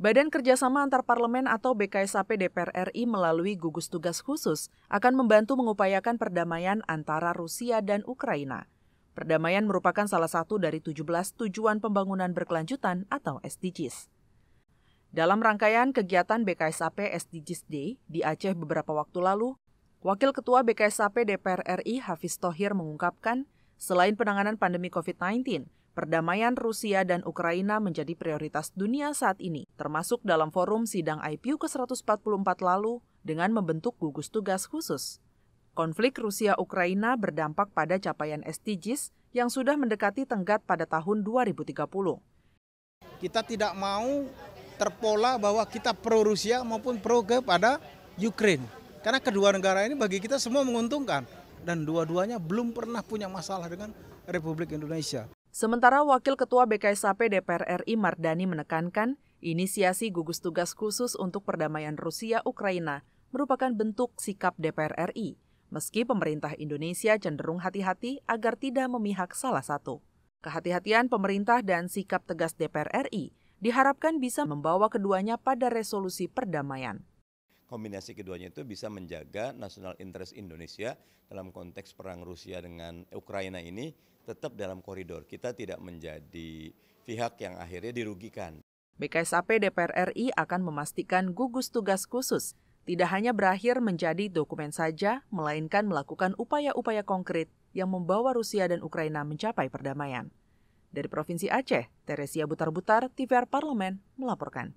Badan Kerjasama Antar Parlemen atau BKSAP DPR RI melalui gugus tugas khusus akan membantu mengupayakan perdamaian antara Rusia dan Ukraina. Perdamaian merupakan salah satu dari 17 tujuan pembangunan berkelanjutan atau SDGs. Dalam rangkaian kegiatan BKSAP SDGs Day di Aceh beberapa waktu lalu, Wakil Ketua BKSAP DPR RI Hafiz Tohir mengungkapkan, selain penanganan pandemi COVID-19, Perdamaian Rusia dan Ukraina menjadi prioritas dunia saat ini, termasuk dalam forum sidang IPU ke-144 lalu dengan membentuk gugus tugas khusus. Konflik Rusia-Ukraina berdampak pada capaian SDGs yang sudah mendekati tenggat pada tahun 2030. Kita tidak mau terpola bahwa kita pro-Rusia maupun pro kepada Ukraine. Karena kedua negara ini bagi kita semua menguntungkan. Dan dua-duanya belum pernah punya masalah dengan Republik Indonesia. Sementara Wakil Ketua BKSAP DPR RI Mardani menekankan, inisiasi gugus tugas khusus untuk perdamaian Rusia-Ukraina merupakan bentuk sikap DPR RI, meski pemerintah Indonesia cenderung hati-hati agar tidak memihak salah satu. Kehati-hatian pemerintah dan sikap tegas DPR RI diharapkan bisa membawa keduanya pada resolusi perdamaian kombinasi keduanya itu bisa menjaga nasional interest Indonesia dalam konteks perang Rusia dengan Ukraina ini tetap dalam koridor. Kita tidak menjadi pihak yang akhirnya dirugikan. BKSAP DPR RI akan memastikan gugus tugas khusus tidak hanya berakhir menjadi dokumen saja, melainkan melakukan upaya-upaya konkret yang membawa Rusia dan Ukraina mencapai perdamaian. Dari Provinsi Aceh, Teresia Butar-Butar, TVR Parlemen, melaporkan.